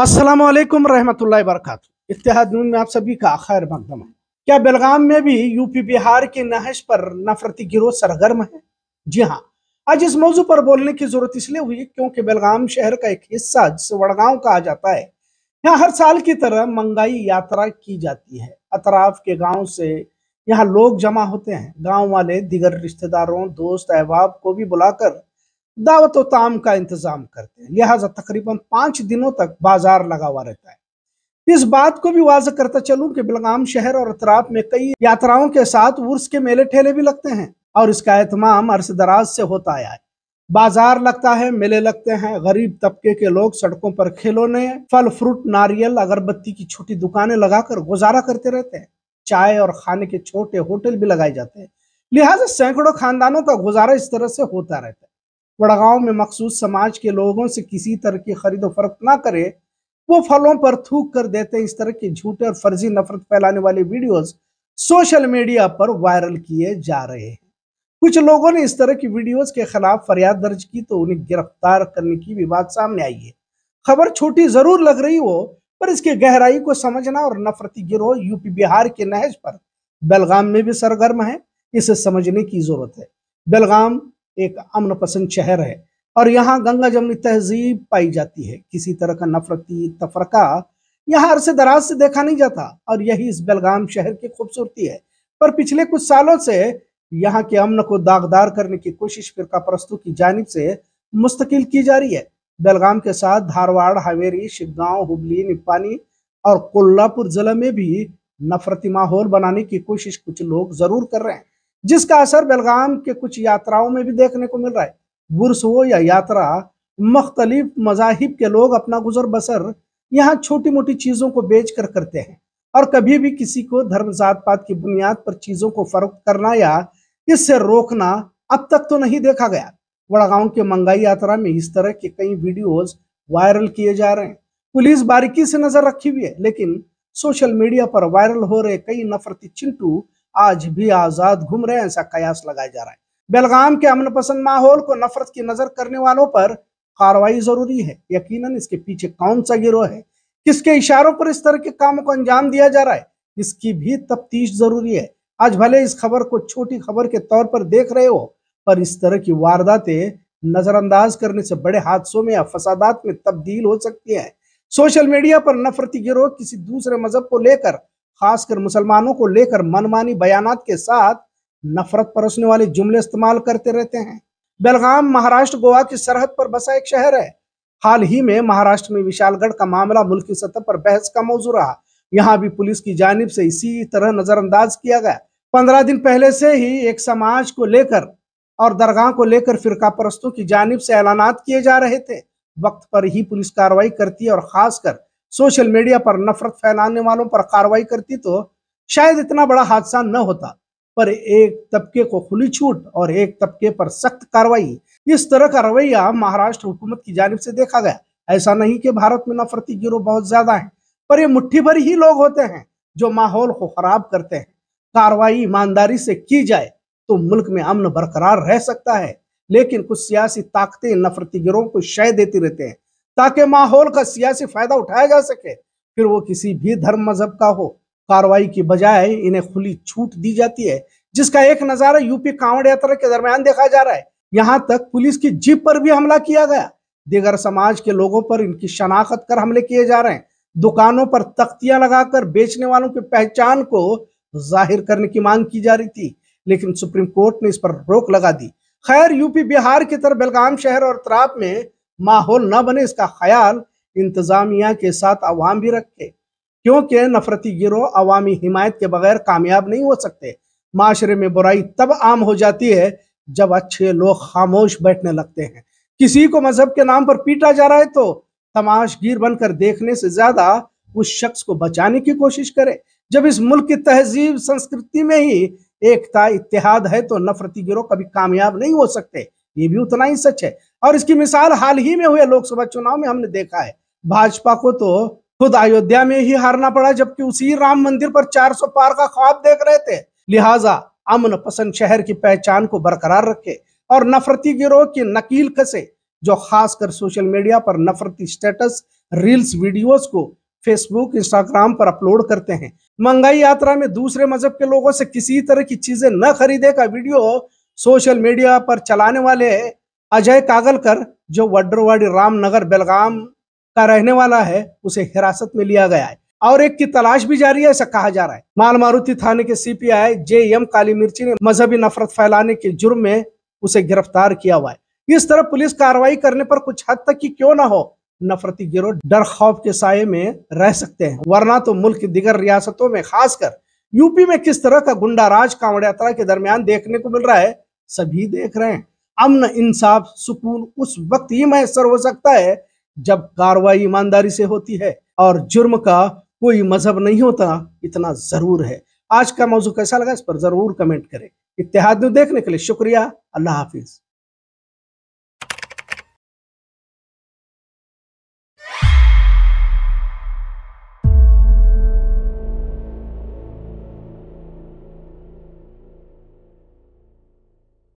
अस्सलाम वालेकुम रहमतुल्लाहि इतिहाद नून में आप सभी का खैर मकदम है क्या बेलगाम में भी यूपी बिहार के नहज पर नफरती गिरोह सरगर्म है जी हाँ आज इस मौजू पर बोलने की जरूरत इसलिए हुई क्योंकि बेलगाम शहर का एक हिस्सा जिसे वड़गांव कहा जाता है यहाँ हर साल की तरह मंगाई यात्रा की जाती है अतराफ के गाँव से यहाँ लोग जमा होते हैं गाँव वाले दिगर रिश्तेदारों दोस्त अहबाब को भी बुलाकर दावत व ताम का इंतजाम करते हैं लिहाजा तकरीबन पांच दिनों तक बाजार लगा हुआ रहता है इस बात को भी वाज करता चलूं कि बलगाम शहर और अतराब में कई यात्राओं के साथ उर्स के मेले ठेले भी लगते हैं और इसका एहतमाम अरस दराज से होता आया है बाजार लगता है मेले लगते हैं गरीब तबके के लोग सड़कों पर खिलौने फल फ्रूट नारियल अगरबत्ती की छोटी दुकानें लगाकर गुजारा करते रहते हैं चाय और खाने के छोटे होटल भी लगाए जाते हैं लिहाजा सैकड़ों खानदानों का गुजारा इस तरह से होता रहता है वड़गांव में मखसूस समाज के लोगों से किसी तरह की खरीद फरोख्त ना करे वो फलों पर थूक कर देते हैं इस तरह के झूठे और फर्जी नफरत फैलाने वाले वीडियोस सोशल मीडिया पर वायरल किए जा रहे हैं कुछ लोगों ने इस तरह की वीडियोस के खिलाफ फरियाद दर्ज की तो उन्हें गिरफ्तार करने की भी बात सामने आई है खबर छोटी जरूर लग रही हो पर इसके गहराई को समझना और नफरती गिरोह यूपी बिहार के नहज पर बेलगाम में भी सरगर्म है इसे समझने की जरूरत है बेलगाम एक अमन पसंद शहर है और यहाँ गंगा जमनी तहजीब पाई जाती है किसी तरह का नफरती तफरका यहाँ अरसे दराज से देखा नहीं जाता और यही इस बेलगाम शहर की खूबसूरती है पर पिछले कुछ सालों से यहाँ के अमन को दागदार करने की कोशिश फिरका परस्तों की जानब से मुस्तकिल की जा रही है बेलगाम के साथ धारवाड़ हवेरी शिवगांव हुबली निपानी और कोल्हापुर जिले में भी नफरती माहौल बनाने की कोशिश कुछ लोग जरूर कर रहे हैं जिसका असर बेलगाम के कुछ यात्राओं में भी देखने को मिल रहा है बुरस हो या यात्रा मख्तलिफ मजाहिब के लोग अपना गुजर बसर यहाँ छोटी मोटी चीज़ों को बेच कर करते हैं और कभी भी किसी को धर्म जात पात की बुनियाद पर चीज़ों को फरोख करना या इससे रोकना अब तक तो नहीं देखा गया वड़गांव के मंगाई यात्रा में इस तरह के कई वीडियोज वायरल किए जा रहे हैं पुलिस बारीकी से नजर रखी हुई है लेकिन सोशल मीडिया पर वायरल हो रहे कई नफरती चिंटू आज भी आजाद घूम रहे हैं ऐसा कयास लगाया जा रहा है बेलगाम के अमन पसंद माहौल को नफरत की नजर करने वालों पर कार्रवाई जरूरी है यकीनन इसके पीछे कौन सा गिरोह है किसके इशारों पर इस तरह के कामों को अंजाम दिया जा रहा है इसकी भी तफ्तीश जरूरी है आज भले इस खबर को छोटी खबर के तौर पर देख रहे हो पर इस तरह की वारदातें नजरअंदाज करने से बड़े हादसों में या फसादात में तब्दील हो सकती है सोशल मीडिया पर नफरती गिरोह किसी दूसरे मजहब को लेकर खासकर मुसलमानों को लेकर मनमानी बयान के साथ नफरत परोसने वाले जुमले इस्तेमाल करते रहते हैं बेलगाम महाराष्ट्र गोवा की सरहद पर बसा एक शहर है हाल ही में महाराष्ट्र में विशालगढ़ का मामला मुल्की सतह पर बहस का मौजू रहा यहाँ भी पुलिस की जानब से इसी तरह नजरअंदाज किया गया पंद्रह दिन पहले से ही एक समाज को लेकर और दरगाह को लेकर फिरका परस्तों की जानब से ऐलानात किए जा रहे थे वक्त पर ही पुलिस कार्रवाई करती है और खासकर सोशल मीडिया पर नफरत फैलाने वालों पर कार्रवाई करती तो शायद इतना बड़ा हादसा न होता पर एक तबके को खुली छूट और एक तबके पर सख्त कार्रवाई इस तरह का रवैया महाराष्ट्र हुकूमत की जानब से देखा गया ऐसा नहीं कि भारत में नफरती गिरोह बहुत ज्यादा है पर ये मुट्ठी भर ही लोग होते हैं जो माहौल को खराब करते हैं कार्रवाई ईमानदारी से की जाए तो मुल्क में अमन बरकरार रह सकता है लेकिन कुछ सियासी ताकतें नफरती गिरोह को शय देती रहते हैं ताकि माहौल का सियासी फायदा उठाया जा सके फिर वो किसी भी धर्म मजहब का हो कार्रवाई की बजाय इन्हें खुली छूट दी जाती है जिसका एक नजारा यूपी कांवड़ यात्रा के दरमियान देखा जा रहा है यहाँ तक पुलिस की जीप पर भी हमला किया गया दिगर समाज के लोगों पर इनकी शनाख्त कर हमले किए जा रहे हैं दुकानों पर तख्तियां लगाकर बेचने वालों की पहचान को जाहिर करने की मांग की जा रही थी लेकिन सुप्रीम कोर्ट ने इस पर रोक लगा दी खैर यूपी बिहार की तरफ बेलगाम शहर और त्राप में माहौल न बने इसका ख्याल इंतजामिया के साथ अवाम भी रखे क्योंकि नफरती गिरोह अवामी हिमायत के बगैर कामयाब नहीं हो सकते माशरे में बुराई तब आम हो जाती है जब अच्छे लोग खामोश बैठने लगते हैं किसी को मजहब के नाम पर पीटा जा रहा है तो तमाशगीर बनकर देखने से ज्यादा उस शख्स को बचाने की कोशिश करे जब इस मुल्क की तहजीब संस्कृति में ही एकता इतिहाद है तो नफरती गिरोह कभी कामयाब नहीं हो सकते ये भी उतना ही सच है और इसकी मिसाल हाल ही में हुए लोकसभा चुनाव में हमने देखा है भाजपा को तो खुद अयोध्या में ही हारना पड़ा जबकि उसी राम मंदिर पर 400 पार का ख्वाब देख रहे थे लिहाजा अमन पसंद शहर की पहचान को बरकरार रखे और नफरती गिरोह की नकील कसे जो खासकर सोशल मीडिया पर नफरती स्टेटस रील्स वीडियोस को फेसबुक इंस्टाग्राम पर अपलोड करते हैं महंगाई यात्रा में दूसरे मजहब के लोगों से किसी तरह की चीजें न खरीदे का वीडियो सोशल मीडिया पर चलाने वाले अजय कागलकर जो वड्रवाड़ी रामनगर बेलगाम का रहने वाला है उसे हिरासत में लिया गया है और एक की तलाश भी जारी है ऐसा कहा जा रहा है माल मारुति थाने के सीपीआई जे एम काली मिर्ची ने मजहबी नफरत फैलाने के जुर्म में उसे गिरफ्तार किया हुआ है इस तरह पुलिस कार्रवाई करने पर कुछ हद तक की क्यों ना हो नफरती गिरोह डर खौफ के साय में रह सकते हैं वरना तो मुल्क की दिगर रियासतों में खासकर यूपी में किस तरह का गुंडा राज कांवड़ यात्रा के दरमियान देखने को मिल रहा है सभी देख रहे हैं अमन इंसाफ सुकून उस वक्त ही मैसर हो सकता है जब कार्रवाई ईमानदारी से होती है और जुर्म का कोई मजहब नहीं होता इतना जरूर है आज का मौजू कैसा लगा इस पर जरूर कमेंट करें इतिहाद देखने के लिए शुक्रिया अल्लाह हाफिज़